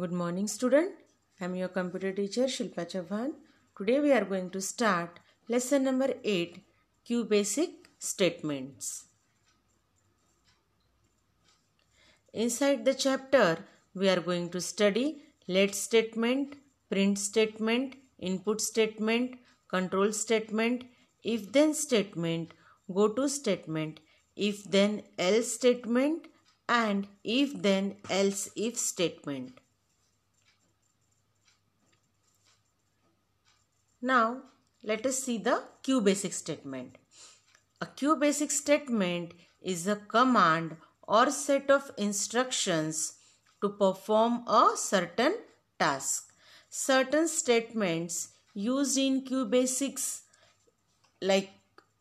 Good morning student. I am your computer teacher Shilpa Chauhan. Today we are going to start lesson number 8 Q basic statements. Inside the chapter we are going to study let statement, print statement, input statement, control statement, if then statement, go to statement, if then else statement and if then else if statement. Now let us see the Q basic statement. A Q basic statement is a command or set of instructions to perform a certain task. Certain statements used in Q basics like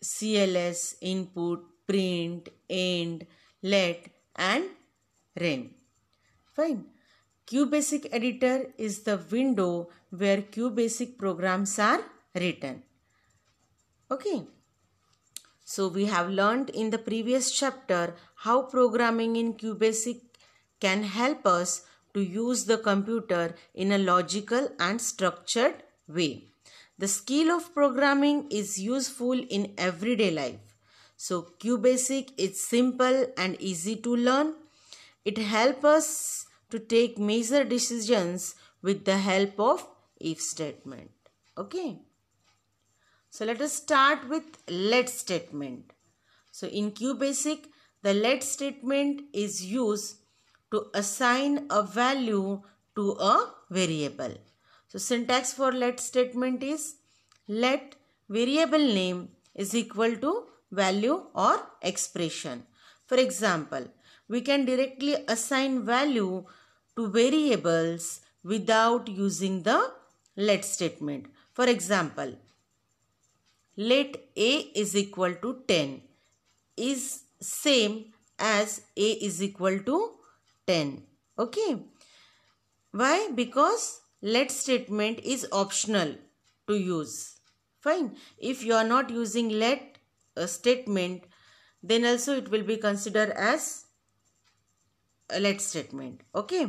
CLS, input, print, end, let and ren. Fine. QBasic editor is the window where QBasic programs are written. Okay. So we have learned in the previous chapter how programming in QBasic can help us to use the computer in a logical and structured way. The skill of programming is useful in everyday life. So QBasic is simple and easy to learn. It helps us to take major decisions with the help of if statement. Okay. So let us start with let statement. So in QBasic, the let statement is used to assign a value to a variable. So syntax for let statement is let variable name is equal to value or expression. For example, we can directly assign value to variables without using the let statement. For example, let a is equal to 10 is same as a is equal to 10. Okay. Why? Because let statement is optional to use. Fine. If you are not using let uh, statement, then also it will be considered as let statement okay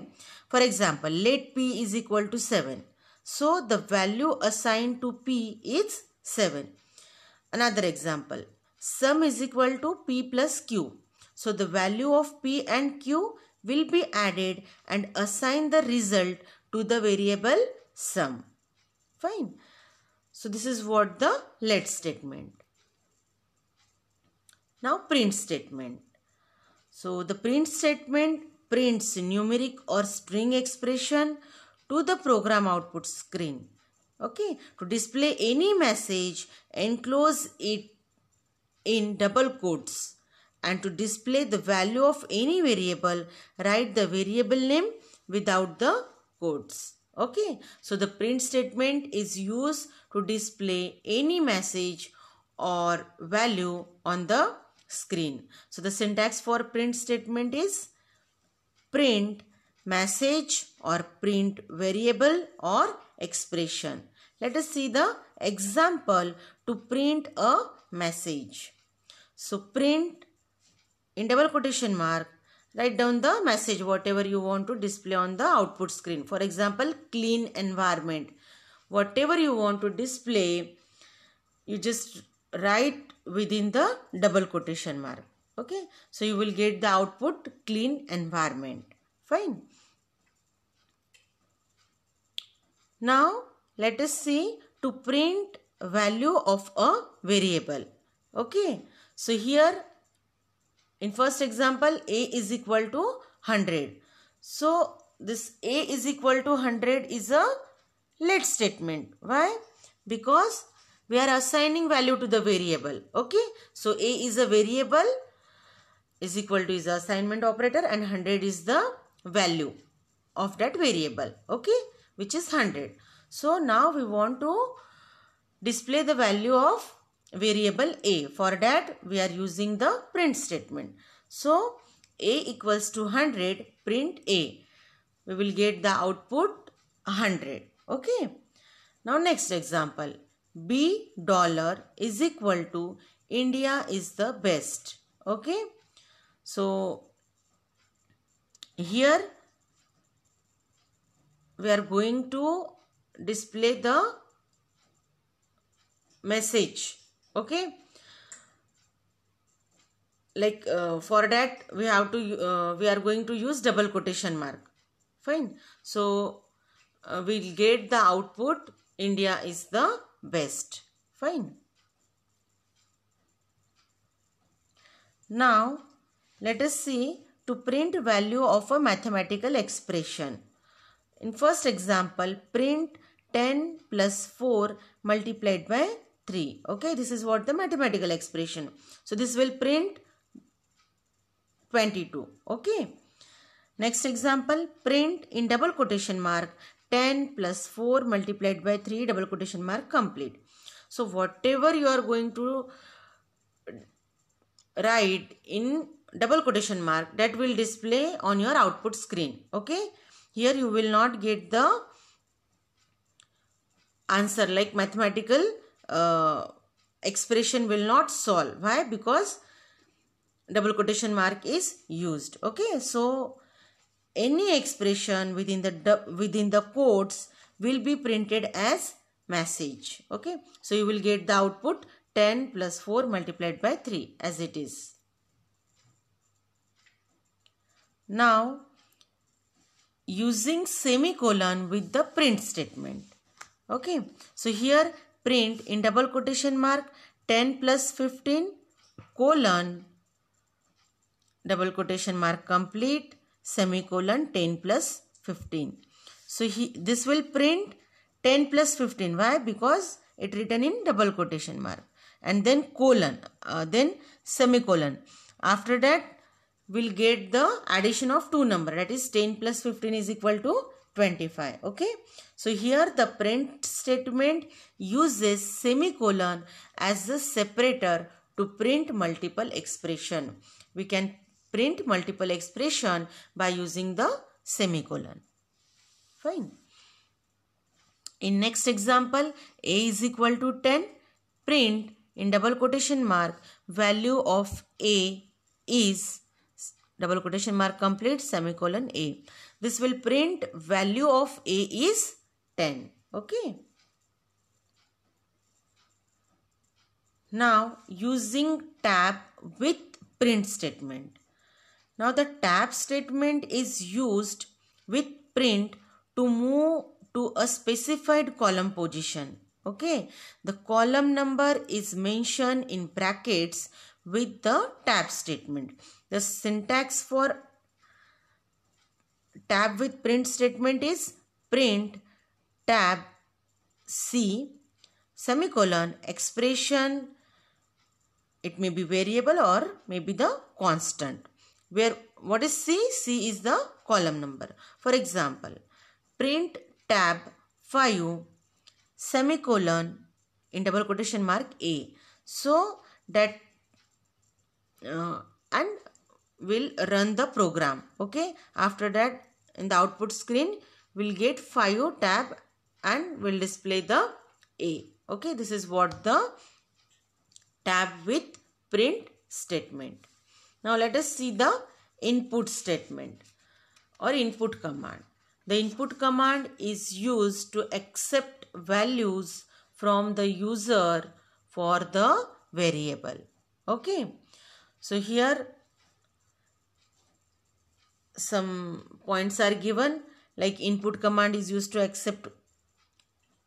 for example let p is equal to 7 so the value assigned to p is 7 another example sum is equal to p plus q so the value of p and q will be added and assign the result to the variable sum fine so this is what the let statement now print statement so the print statement prints numeric or string expression to the program output screen. Okay, to display any message, enclose it in double quotes and to display the value of any variable, write the variable name without the quotes. Okay, so the print statement is used to display any message or value on the screen. So the syntax for print statement is print message or print variable or expression. Let us see the example to print a message. So print in double quotation mark write down the message whatever you want to display on the output screen. For example clean environment. Whatever you want to display you just write within the double quotation mark okay so you will get the output clean environment fine now let us see to print value of a variable okay so here in first example a is equal to 100 so this a is equal to 100 is a let statement why because we are assigning value to the variable okay so a is a variable is equal to is assignment operator and 100 is the value of that variable okay which is 100 so now we want to display the value of variable a for that we are using the print statement so a equals to 100 print a we will get the output 100 okay now next example B dollar is equal to India is the best. Okay. So, here we are going to display the message. Okay. Like uh, for that we have to, uh, we are going to use double quotation mark. Fine. So, uh, we'll get the output India is the best fine now let us see to print value of a mathematical expression in first example print 10 plus 4 multiplied by 3 okay this is what the mathematical expression so this will print 22 okay next example print in double quotation mark 10 plus 4 multiplied by 3 double quotation mark complete. So whatever you are going to write in double quotation mark that will display on your output screen. Okay. Here you will not get the answer like mathematical uh, expression will not solve. Why? Because double quotation mark is used. Okay. So any expression within the within the quotes will be printed as message. Okay. So you will get the output 10 plus 4 multiplied by 3 as it is. Now using semicolon with the print statement. Okay. So here print in double quotation mark 10 plus 15 colon double quotation mark complete semicolon 10 plus 15. So he, this will print 10 plus 15. Why? Because it written in double quotation mark. And then colon, uh, then semicolon. After that, we'll get the addition of two number. That is 10 plus 15 is equal to 25. Okay. So here the print statement uses semicolon as the separator to print multiple expression. We can print multiple expression by using the semicolon. Fine. In next example, A is equal to 10. Print in double quotation mark value of A is double quotation mark complete semicolon A. This will print value of A is 10. Okay. Now using tab with print statement. Now the tab statement is used with print to move to a specified column position. Okay. The column number is mentioned in brackets with the tab statement. The syntax for tab with print statement is print tab C semicolon expression it may be variable or may be the constant where what is C? C is the column number. For example, print tab 5 semicolon in double quotation mark A. So that uh, and will run the program. Okay. After that in the output screen we'll get 5 tab and will display the A. Okay. This is what the tab with print statement. Now let us see the input statement or input command. The input command is used to accept values from the user for the variable. Okay. So here some points are given like input command is used to accept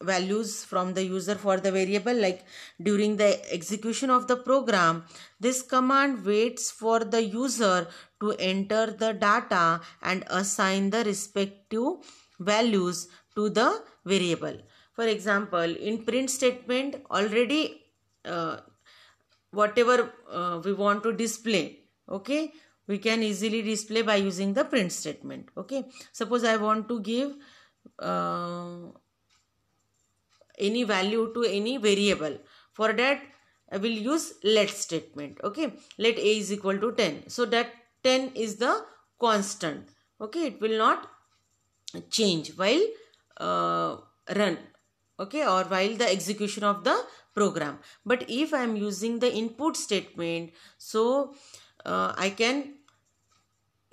values from the user for the variable like during the execution of the program this command waits for the user to enter the data and assign the respective values to the variable for example in print statement already uh, whatever uh, we want to display okay we can easily display by using the print statement okay suppose i want to give uh, any value to any variable for that I will use let statement okay let a is equal to 10 so that 10 is the constant okay it will not change while uh, run okay or while the execution of the program but if i am using the input statement so uh, i can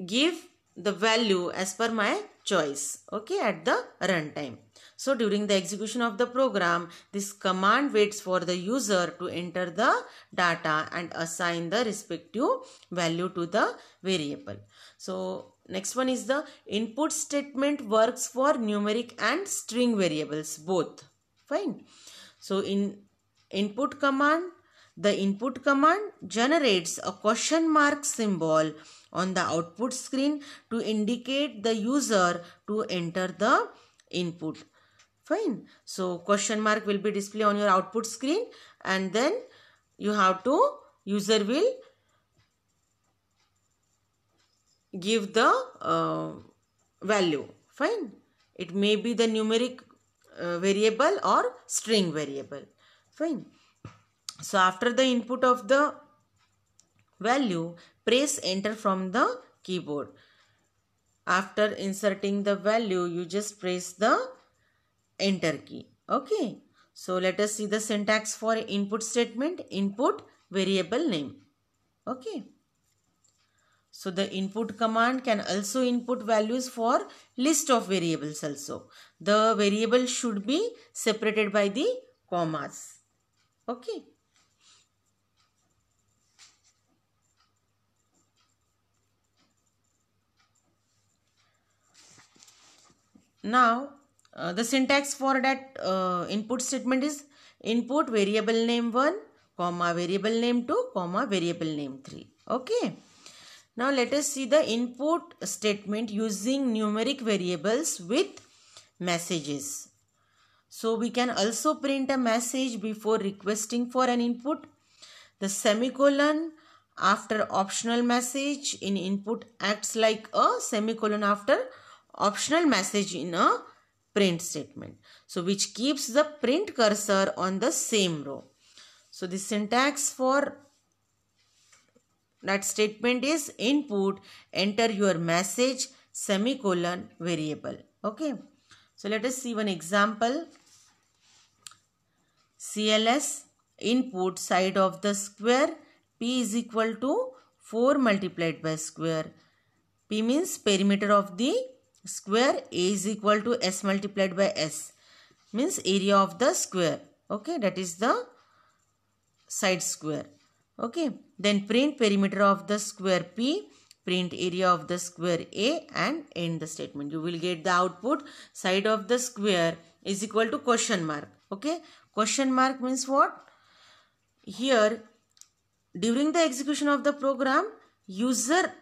give the value as per my choice okay at the runtime so during the execution of the program, this command waits for the user to enter the data and assign the respective value to the variable. So next one is the input statement works for numeric and string variables both. Fine. So in input command, the input command generates a question mark symbol on the output screen to indicate the user to enter the input fine so question mark will be display on your output screen and then you have to user will give the uh, value fine it may be the numeric uh, variable or string variable fine so after the input of the value press enter from the keyboard after inserting the value you just press the enter key okay so let us see the syntax for input statement input variable name okay so the input command can also input values for list of variables also the variable should be separated by the commas okay Now, uh, the syntax for that uh, input statement is input variable name 1 comma variable name 2 comma variable name 3 okay now let us see the input statement using numeric variables with messages so we can also print a message before requesting for an input the semicolon after optional message in input acts like a semicolon after optional message in a print statement. So which keeps the print cursor on the same row. So the syntax for that statement is input, enter your message, semicolon, variable. Okay. So let us see one example. CLS input side of the square P is equal to 4 multiplied by square. P means perimeter of the square A is equal to S multiplied by S means area of the square. Okay, that is the side square. Okay, then print perimeter of the square P, print area of the square A and end the statement. You will get the output side of the square is equal to question mark. Okay, question mark means what? Here, during the execution of the program, user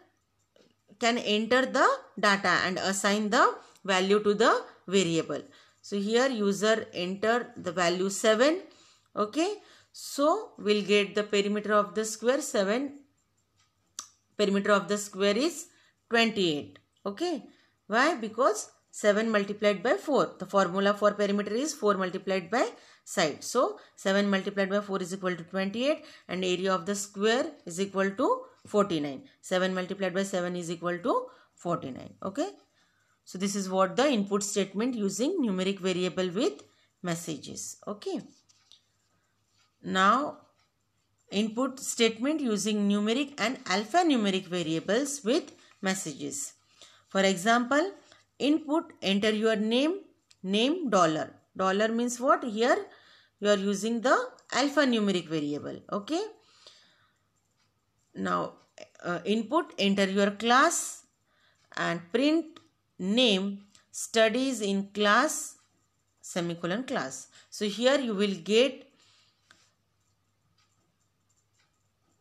can enter the data and assign the value to the variable. So here user enter the value 7. Okay. So we'll get the perimeter of the square 7. Perimeter of the square is 28. Okay. Why? Because 7 multiplied by 4. The formula for perimeter is 4 multiplied by side. So 7 multiplied by 4 is equal to 28 and area of the square is equal to 49. 7 multiplied by 7 is equal to 49. Okay. So this is what the input statement using numeric variable with messages. Okay. Now input statement using numeric and alphanumeric variables with messages. For example, input enter your name, name dollar. Dollar means what? Here you are using the alphanumeric variable. Okay now uh, input enter your class and print name studies in class semicolon class so here you will get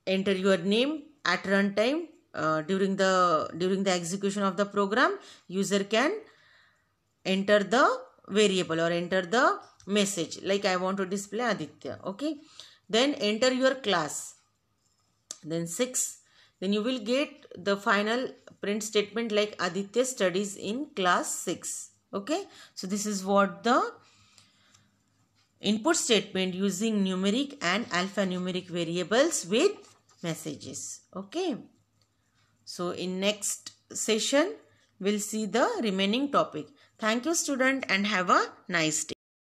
enter your name at runtime uh, during the during the execution of the program user can enter the variable or enter the message like i want to display aditya okay then enter your class then 6 then you will get the final print statement like Aditya studies in class 6 okay so this is what the input statement using numeric and alphanumeric variables with messages okay so in next session we'll see the remaining topic thank you student and have a nice day